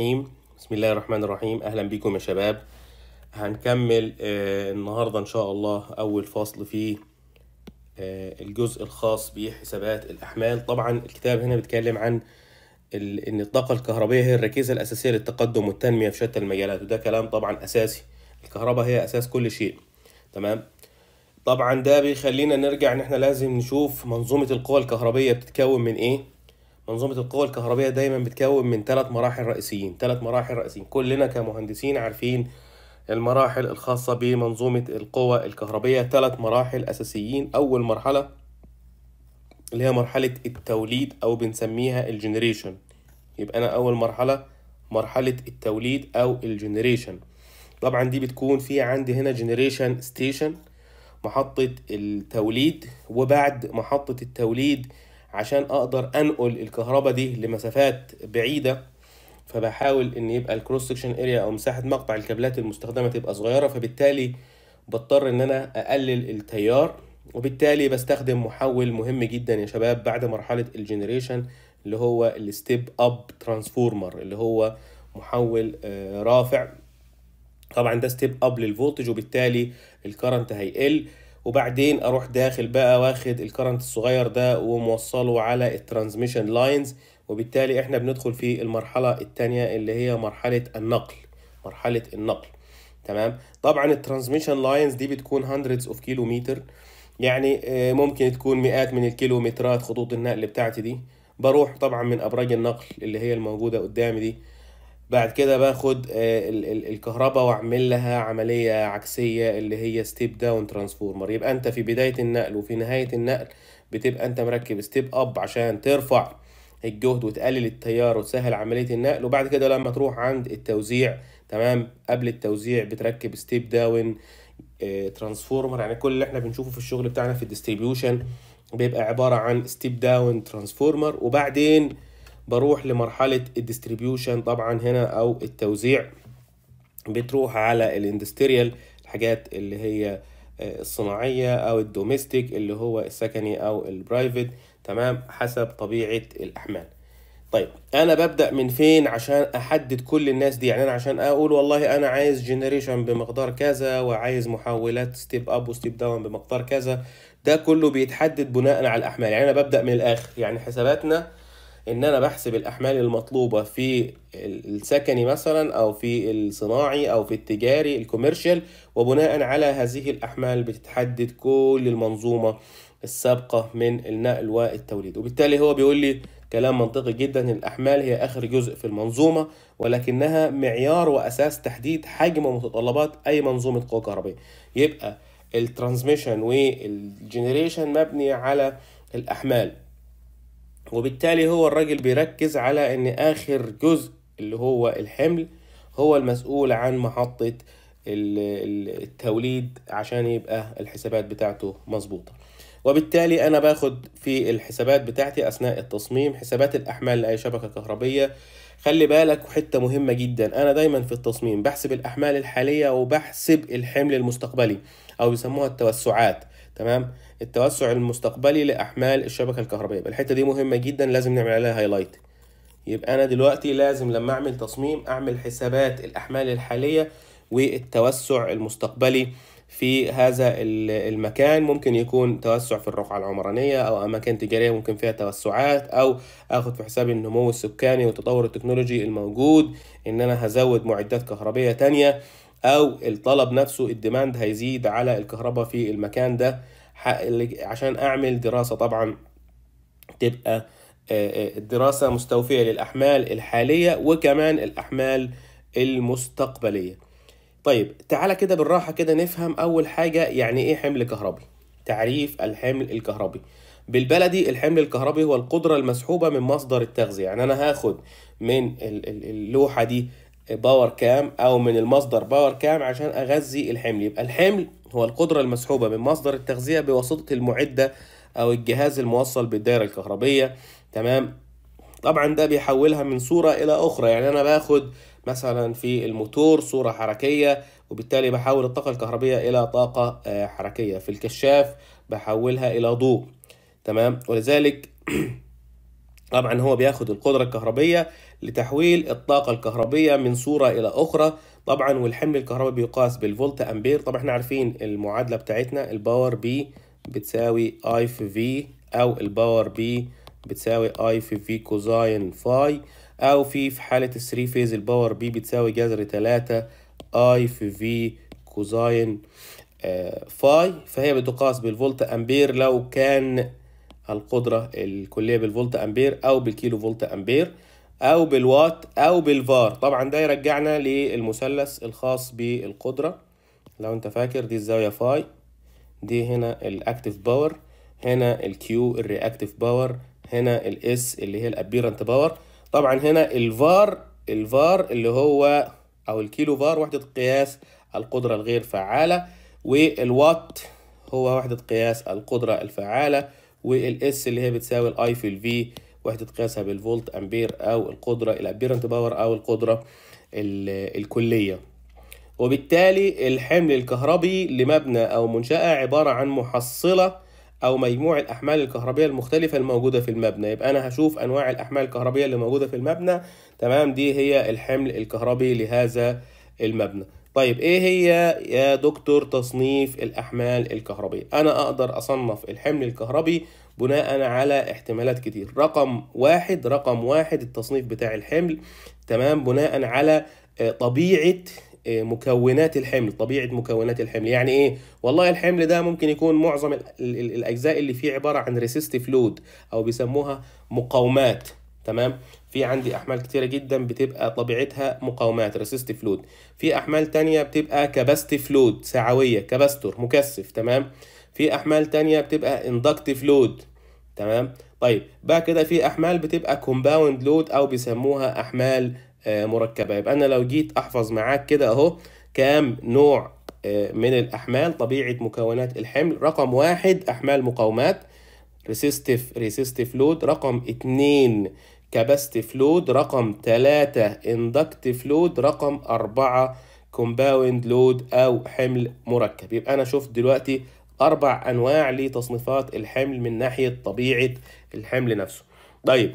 الرحيم بسم الله الرحمن الرحيم اهلا بيكم يا شباب هنكمل آه، النهاردة ان شاء الله اول فصل في آه، الجزء الخاص بحسابات الاحمال طبعا الكتاب هنا بيتكلم عن ان الطاقة الكهربية هي الركيزة الاساسية للتقدم والتنمية في شتى المجالات وده كلام طبعا اساسي الكهرباء هي اساس كل شيء تمام طبعا ده بيخلينا نرجع ان احنا لازم نشوف منظومة القوى الكهربية بتتكون من ايه منظومة القوى الكهربية دايما بتكون من ثلاث مراحل رئيسيين ثلاث مراحل رئيسيين كلنا كمهندسين عارفين المراحل الخاصة بمنظومة القوى الكهربية ثلاث مراحل أساسيين أول مرحلة اللي هي مرحلة التوليد أو بنسميها الجنريشن يبقى أنا أول مرحلة مرحلة التوليد أو الجنريشن طبعا دي بتكون في عندي هنا جنريشن ستيشن محطة التوليد وبعد محطة التوليد عشان اقدر انقل الكهرباء دي لمسافات بعيده فبحاول ان يبقى الكروس سكشن اريا او مساحه مقطع الكابلات المستخدمه تبقى صغيره فبالتالي بضطر ان انا اقلل التيار وبالتالي بستخدم محول مهم جدا يا شباب بعد مرحله الجنريشن اللي هو الستيب اب ترانسفورمر اللي هو محول آه، رافع طبعا ده ستيب اب للفولتج وبالتالي الكرنت هيقل وبعدين اروح داخل بقى واخد الكرنت الصغير ده وموصله على الترانزميشن لاينز وبالتالي احنا بندخل في المرحلة التانية اللي هي مرحلة النقل مرحلة النقل تمام طبعا الترانزميشن لاينز دي بتكون هندردز اوف كيلومتر يعني آه، ممكن تكون مئات من الكيلومترات خطوط النقل بتاعتي دي بروح طبعا من ابراج النقل اللي هي الموجودة قدامي دي بعد كده باخد آه، الكهرباء واعمل لها عملية عكسية اللي هي ستيب داون ترانسفورمر يبقى انت في بداية النقل وفي نهاية النقل بتبقى انت مركب ستيب اب عشان ترفع الجهد وتقلل التيار وتسهل عملية النقل وبعد كده لما تروح عند التوزيع تمام قبل التوزيع بتركب ستيب داون ترانسفورمر يعني كل اللي احنا بنشوفه في الشغل بتاعنا في الديستريبيوشن بيبقى عبارة عن ستيب داون ترانسفورمر وبعدين بروح لمرحلة الديستريبيوشن طبعا هنا او التوزيع بتروح على الاندستريال الحاجات اللي هي آه، الصناعية او الدوميستيك اللي هو السكني او البرايفت تمام حسب طبيعة الاحمال طيب انا ببدا من فين عشان احدد كل الناس دي يعني انا عشان اقول والله انا عايز جنريشن بمقدار كذا وعايز محولات ستيب اب وستيب داون بمقدار كذا ده كله بيتحدد بناء على الاحمال يعني انا ببدا من الاخر يعني حساباتنا ان انا بحسب الاحمال المطلوبه في السكني مثلا او في الصناعي او في التجاري الكوميرشال وبناء على هذه الاحمال بتتحدد كل المنظومه السابقه من النقل والتوليد وبالتالي هو بيقول لي كلام منطقي جدا الاحمال هي اخر جزء في المنظومه ولكنها معيار واساس تحديد حجم ومتطلبات اي منظومه قوه كهربائيه يبقى الترانسميشن والجنريشن مبني على الاحمال وبالتالي هو الراجل بيركز على ان اخر جزء اللي هو الحمل هو المسؤول عن محطة التوليد عشان يبقى الحسابات بتاعته مظبوطة وبالتالي انا باخد في الحسابات بتاعتي اثناء التصميم حسابات الاحمال لاي شبكة كهربية خلي بالك حتة مهمة جدا أنا دايما في التصميم بحسب الأحمال الحالية وبحسب الحمل المستقبلي أو بيسموها التوسعات تمام التوسع المستقبلي لاحمال الشبكه الكهربائيه الحته دي مهمه جدا لازم نعمل عليها هايلايت يبقى انا دلوقتي لازم لما اعمل تصميم اعمل حسابات الاحمال الحاليه والتوسع المستقبلي في هذا المكان ممكن يكون توسع في الرقعة العمرانية أو أماكن تجارية ممكن فيها توسعات أو أخد في حسابي النمو السكاني والتطور التكنولوجي الموجود إن أنا هزود معدات كهربية تانية او الطلب نفسه الديماند هيزيد على الكهرباء في المكان ده عشان اعمل دراسه طبعا تبقى الدراسه مستوفيه للاحمال الحاليه وكمان الاحمال المستقبليه طيب تعالى كده بالراحه كده نفهم اول حاجه يعني ايه حمل كهربي تعريف الحمل الكهربي بالبلدي الحمل الكهربي هو القدرة المسحوبة من مصدر التغذية يعني أنا هاخد من اللوحة دي باور كام او من المصدر باور كام عشان اغذي الحمل يبقى الحمل هو القدره المسحوبه من مصدر التغذيه بواسطه المعده او الجهاز الموصل بالدائره الكهربيه تمام طبعا ده بيحولها من صوره الى اخرى يعني انا باخد مثلا في الموتور صوره حركيه وبالتالي بحول الطاقه الكهربيه الى طاقه آه، حركيه في الكشاف بحولها الى ضوء تمام ولذلك طبعا هو بياخد القدرة الكهربية لتحويل الطاقة الكهربية من صورة إلى أخرى طبعا والحمل الكهربي بيقاس بالفولت أمبير طبعا احنا عارفين المعادلة بتاعتنا الباور بي بتساوي اي في في أو الباور بي بتساوي اي في في كوزاين فاي أو في في حالة الثري فيز الباور بي بتساوي جذر ثلاثة اي في في كوزاين فاي فهي بتقاس بالفولت أمبير لو كان القدرة الكلية بالفولت أمبير أو بالكيلو فولت أمبير أو بالوات أو بالفار طبعا ده يرجعنا للمثلث الخاص بالقدرة لو أنت فاكر دي الزاوية فاي دي هنا الاكتف باور هنا الكيو الرياكتف باور هنا الاس اللي هي الابيرنت باور طبعا هنا الفار الفار اللي هو او الكيلو فار وحده قياس القدره الغير فعاله والوات هو وحده قياس القدره الفعاله والاس اللي هي بتساوي الاي في الفي وحده قياسها بالفولت امبير او القدره الابيرنت باور او القدره الكليه وبالتالي الحمل الكهربي لمبنى او منشاه عباره عن محصله او مجموع الاحمال الكهربيه المختلفه الموجوده في المبنى يبقى انا هشوف انواع الاحمال الكهربيه اللي موجوده في المبنى تمام دي هي الحمل الكهربي لهذا المبنى طيب ايه هي يا دكتور تصنيف الاحمال الكهربيه انا اقدر اصنف الحمل الكهربي بناء على احتمالات كتير رقم واحد رقم واحد التصنيف بتاع الحمل تمام بناء على آه، طبيعه آه، مكونات الحمل طبيعه مكونات الحمل يعني ايه والله الحمل ده ممكن يكون معظم الاجزاء اللي فيه عباره عن ريسيستيف لود او بيسموها مقاومات تمام في عندي احمال كتيره جدا بتبقى طبيعتها مقاومات ريسيستيف فلود في احمال تانية بتبقى كباستيف فلود سعويه كباستور مكثف تمام في احمال تانية بتبقى اندكتيف فلود تمام طيب بقى كده في احمال بتبقى كومباوند لود او بيسموها احمال آه، مركبه يبقى انا لو جيت احفظ معاك كده اهو كام نوع آه، من الاحمال طبيعه مكونات الحمل رقم واحد احمال مقاومات ريسيستيف ريسيستيف لود رقم اتنين كباست فلود رقم 3 اندكت فلود رقم 4 كومباوند لود او حمل مركب يبقى انا شفت دلوقتي اربع انواع لتصنيفات الحمل من ناحيه طبيعه الحمل نفسه طيب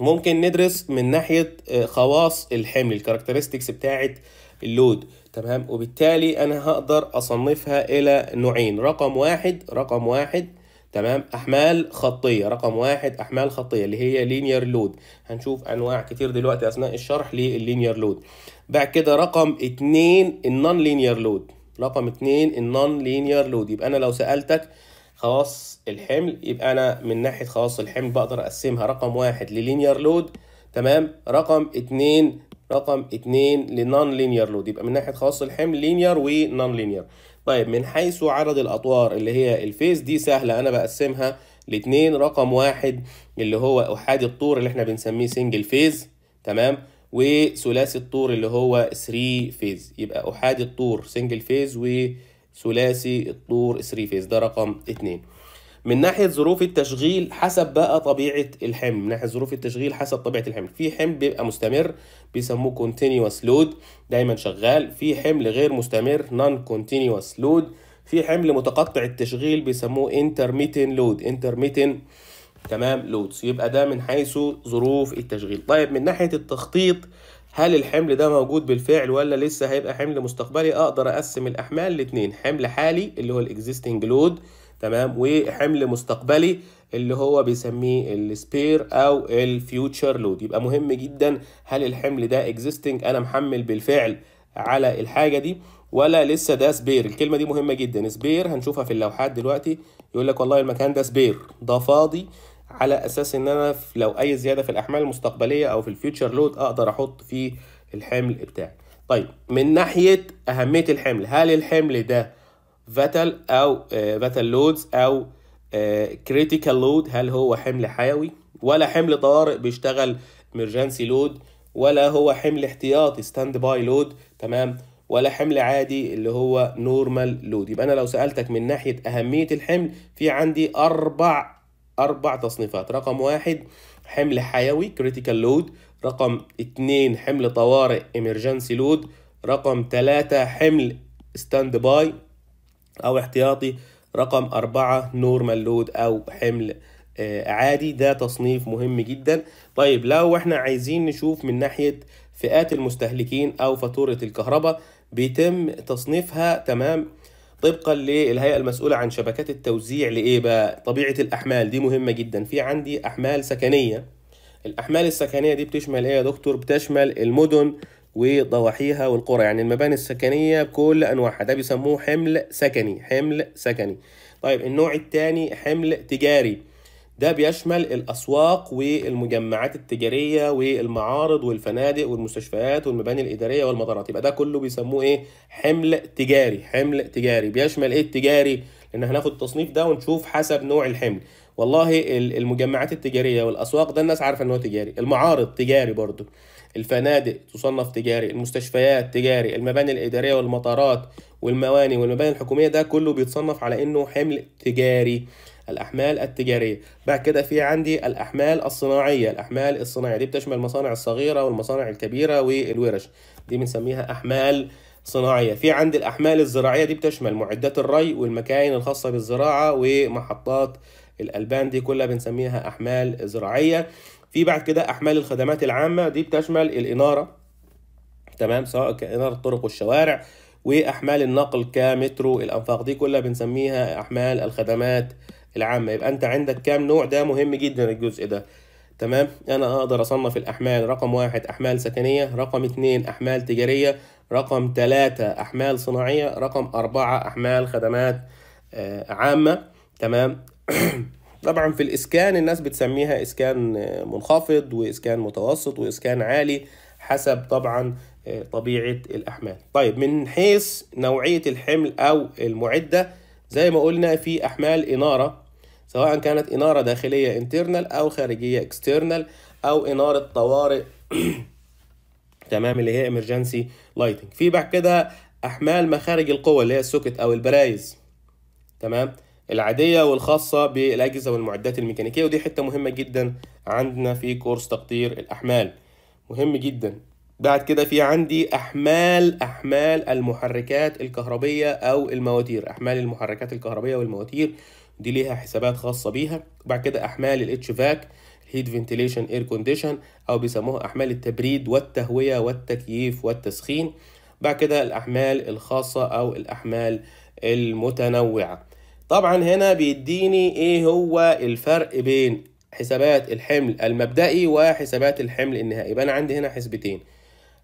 ممكن ندرس من ناحيه آه، خواص الحمل الكاركترستكس بتاعه اللود تمام وبالتالي انا هقدر اصنفها الى نوعين رقم واحد رقم واحد تمام احمال خطيه رقم واحد احمال خطيه اللي هي لينير لود هنشوف انواع كتير دلوقتي اثناء الشرح لللينير لود بعد كده رقم اتنين النون لينير لود رقم اتنين النون لينير لود يبقى انا لو سالتك خواص الحمل يبقى انا من ناحيه خواص الحمل بقدر اقسمها رقم واحد للينير لود تمام رقم اتنين رقم 2 لنون لينير لود يبقى من ناحيه خواص الحمل لينير ونون لينير طيب من حيث عدد الاطوار اللي هي الفيز دي سهله انا بقسمها لاتنين رقم واحد اللي هو احادي الطور اللي احنا بنسميه سنجل فيز تمام وثلاثي الطور اللي هو 3 فيز يبقى احادي الطور سنجل فيز وثلاثي الطور 3 فيز ده رقم 2 من ناحيه ظروف التشغيل حسب بقى طبيعه الحمل من ناحيه ظروف التشغيل حسب طبيعه الحمل في حمل بيبقى مستمر بيسموه كونتينيوس لود دايما شغال في حمل غير مستمر نون كونتينيوس لود في حمل متقطع التشغيل بيسموه انترميتن لود انترميتن تمام لودز يبقى ده من حيث ظروف التشغيل طيب من ناحيه التخطيط هل الحمل ده موجود بالفعل ولا لسه هيبقى حمل مستقبلي اقدر اقسم الاحمال لاتنين حمل حالي اللي هو الاكزيستنج لود تمام وحمل مستقبلي اللي هو بيسميه السبير او الفيوتشر لود يبقى مهم جدا هل الحمل ده اكزيستنج انا محمل بالفعل على الحاجه دي ولا لسه ده سبير الكلمه دي مهمه جدا سبير هنشوفها في اللوحات دلوقتي يقول لك والله المكان ده سبير ده فاضي على اساس ان انا لو اي زياده في الاحمال المستقبليه او في الفيوتشر لود اقدر احط فيه الحمل بتاعي طيب من ناحيه اهميه الحمل هل الحمل ده فاتل او فاتل آه، لودز او كريتيكال آه، لود هل هو حمل حيوي ولا حمل طوارئ بيشتغل ايمرجنسي لود ولا هو حمل احتياطي ستاند باي لود تمام ولا حمل عادي اللي هو نورمال لود يبقى انا لو سالتك من ناحيه اهميه الحمل في عندي اربع اربع تصنيفات رقم واحد حمل حيوي كريتيكال لود رقم اتنين حمل طوارئ ايمرجنسي لود رقم تلاتة حمل ستاند باي او احتياطي رقم أربعة نورمال لود أو حمل آه، عادي ده تصنيف مهم جدا طيب لو احنا عايزين نشوف من ناحية فئات المستهلكين أو فاتورة الكهرباء بيتم تصنيفها تمام طبقا للهيئة المسؤولة عن شبكات التوزيع لإيه بقى طبيعة الأحمال دي مهمة جدا في عندي أحمال سكنية الأحمال السكنية دي بتشمل إيه يا دكتور بتشمل المدن وضواحيها والقرى يعني المباني السكنية بكل أنواعها ده بيسموه حمل سكني حمل سكني طيب النوع الثاني حمل تجاري ده بيشمل الأسواق والمجمعات التجارية والمعارض والفنادق والمستشفيات والمباني الإدارية والمطارات يبقى ده كله بيسموه إيه حمل تجاري حمل تجاري بيشمل إيه التجاري لأن هناخد التصنيف ده ونشوف حسب نوع الحمل والله المجمعات التجارية والأسواق ده الناس عارفة إن هو تجاري المعارض تجاري برضه الفنادق تصنف تجاري المستشفيات تجاري المباني الإدارية والمطارات والمواني والمباني الحكومية ده كله بيتصنف على إنه حمل تجاري الأحمال التجارية بعد كده في عندي الأحمال الصناعية الأحمال الصناعية دي بتشمل المصانع الصغيرة والمصانع الكبيرة والورش دي بنسميها أحمال صناعية في عندي الأحمال الزراعية دي بتشمل معدات الري والمكاين الخاصة بالزراعة ومحطات الألبان دي كلها بنسميها أحمال زراعية في بعد كده احمال الخدمات العامه دي بتشمل الاناره تمام سواء كاناره الطرق والشوارع واحمال النقل كمترو الانفاق دي كلها بنسميها احمال الخدمات العامه يبقى انت عندك كام نوع ده مهم جدا الجزء ده تمام انا اقدر اصنف الاحمال رقم واحد احمال سكنيه رقم اتنين احمال تجاريه رقم تلاتة احمال صناعيه رقم اربعة احمال خدمات آه، عامه تمام طبعا في الإسكان الناس بتسميها إسكان منخفض وإسكان متوسط وإسكان عالي حسب طبعا آه، طبيعة الأحمال طيب من حيث نوعية الحمل أو المعدة زي ما قلنا في أحمال إنارة سواء كانت إنارة داخلية انترنال أو خارجية اكسترنال أو إنارة طوارئ تمام اللي هي امرجنسي لايتنج في بعد كده أحمال مخارج القوة اللي هي السوكت أو البرايز تمام العادية والخاصة بالأجهزة والمعدات الميكانيكية ودي حتة مهمة جدا عندنا في كورس تقطير الأحمال مهم جدا بعد كده في عندي أحمال أحمال المحركات الكهربية أو المواتير أحمال المحركات الكهربية والمواتير دي ليها حسابات خاصة بيها بعد كده أحمال الاتش فاك هيت Ventilation اير كونديشن او بيسموها احمال التبريد والتهويه والتكييف والتسخين بعد كده الاحمال الخاصه او الاحمال المتنوعه طبعا هنا بيديني ايه هو الفرق بين حسابات الحمل المبدئي وحسابات الحمل النهائي يبقى انا عندي هنا حسبتين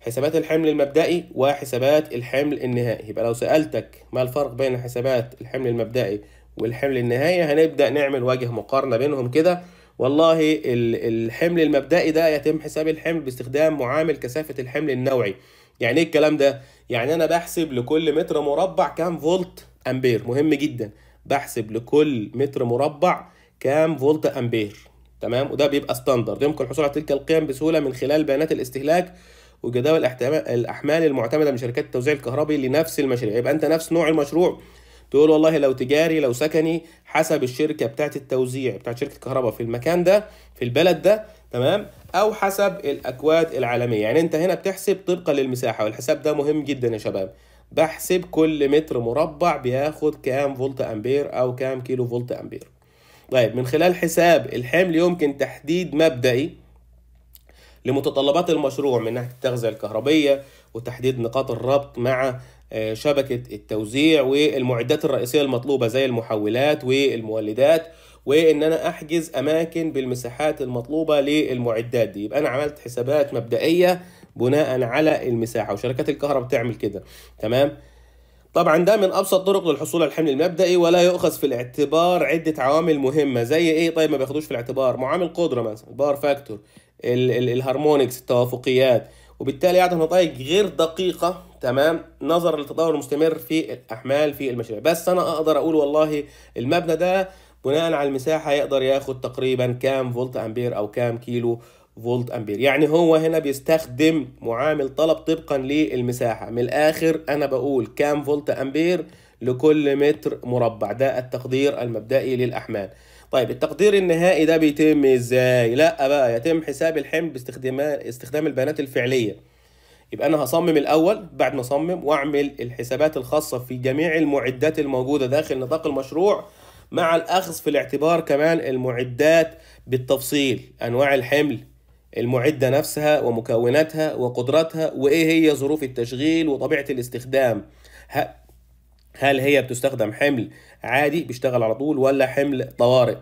حسابات الحمل المبدئي وحسابات الحمل النهائي يبقى لو سألتك ما الفرق بين حسابات الحمل المبدئي والحمل النهائي هنبدأ نعمل وجه مقارنة بينهم كده والله الحمل المبدئي ده يتم حساب الحمل باستخدام معامل كثافة الحمل النوعي يعني ايه الكلام ده يعني انا بحسب لكل متر مربع كام فولت امبير مهم جدا بحسب لكل متر مربع كام فولت امبير تمام وده بيبقى ستاندرد يمكن الحصول على تلك القيم بسهوله من خلال بيانات الاستهلاك وجداول الاحمال المعتمده من شركات التوزيع الكهربي لنفس المشاريع يبقى انت نفس نوع المشروع تقول والله لو تجاري لو سكني حسب الشركه بتاعه التوزيع بتاعه شركه الكهرباء في المكان ده في البلد ده تمام او حسب الاكواد العالميه يعني انت هنا بتحسب طبقا للمساحه والحساب ده مهم جدا يا شباب بحسب كل متر مربع بياخد كام فولت امبير او كام كيلو فولت امبير طيب من خلال حساب الحمل يمكن تحديد مبدئي لمتطلبات المشروع من ناحيه التغذيه الكهربيه وتحديد نقاط الربط مع آه، شبكه التوزيع والمعدات الرئيسيه المطلوبه زي المحولات والمولدات وان انا احجز اماكن بالمساحات المطلوبه للمعدات دي يبقى انا عملت حسابات مبدئيه بناء على المساحه وشركات الكهرباء بتعمل كده تمام طبعا ده من ابسط طرق للحصول على الحمل المبدئي ولا يؤخذ في الاعتبار عده عوامل مهمه زي ايه طيب ما بياخدوش في الاعتبار معامل قدره مثلا الباور فاكتور ال ال الهارمونكس التوافقيات وبالتالي يعطي نتائج غير دقيقه تمام نظرا للتطور المستمر في الاحمال في المشاريع بس انا اقدر اقول والله المبنى ده بناء على المساحه يقدر ياخد تقريبا كام فولت امبير او كام كيلو فولت امبير يعني هو هنا بيستخدم معامل طلب طبقا للمساحه من الاخر انا بقول كام فولت امبير لكل متر مربع ده التقدير المبدئي للاحمال طيب التقدير النهائي ده بيتم ازاي لا بقى يتم حساب الحمل باستخدام استخدام البيانات الفعليه يبقى انا هصمم الاول بعد ما اصمم واعمل الحسابات الخاصه في جميع المعدات الموجوده داخل نطاق المشروع مع الاخذ في الاعتبار كمان المعدات بالتفصيل انواع الحمل المعدة نفسها ومكوناتها وقدراتها وإيه هي ظروف التشغيل وطبيعة الاستخدام هل هي بتستخدم حمل عادي بيشتغل على طول ولا حمل طوارئ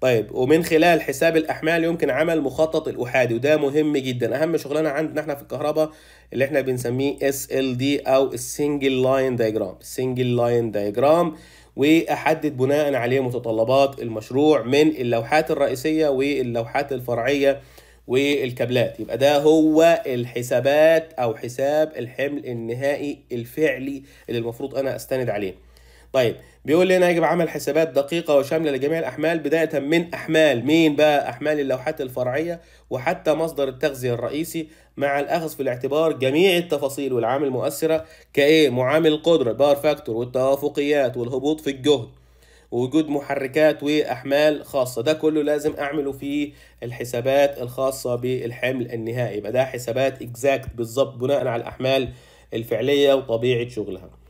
طيب ومن خلال حساب الاحمال يمكن عمل مخطط الاحادي وده مهم جدا اهم شغلانه عندنا احنا في الكهرباء اللي احنا بنسميه اس ال دي او السنجل لاين دايجرام سنجل لاين دايجرام واحدد بناء عليه متطلبات المشروع من اللوحات الرئيسيه واللوحات الفرعيه والكابلات يبقى ده هو الحسابات او حساب الحمل النهائي الفعلي اللي المفروض انا استند عليه طيب بيقول لي انا يجب عمل حسابات دقيقة وشاملة لجميع الأحمال بداية من أحمال مين بقى أحمال اللوحات الفرعية وحتى مصدر التغذية الرئيسي مع الأخذ في الاعتبار جميع التفاصيل والعوامل المؤثرة كإيه معامل القدرة بار فاكتور والتوافقيات والهبوط في الجهد ووجود محركات واحمال خاصه ده كله لازم اعمله في الحسابات الخاصه بالحمل النهائي يبقى ده حسابات اكزاكت بالظبط بناء على الاحمال الفعليه وطبيعه شغلها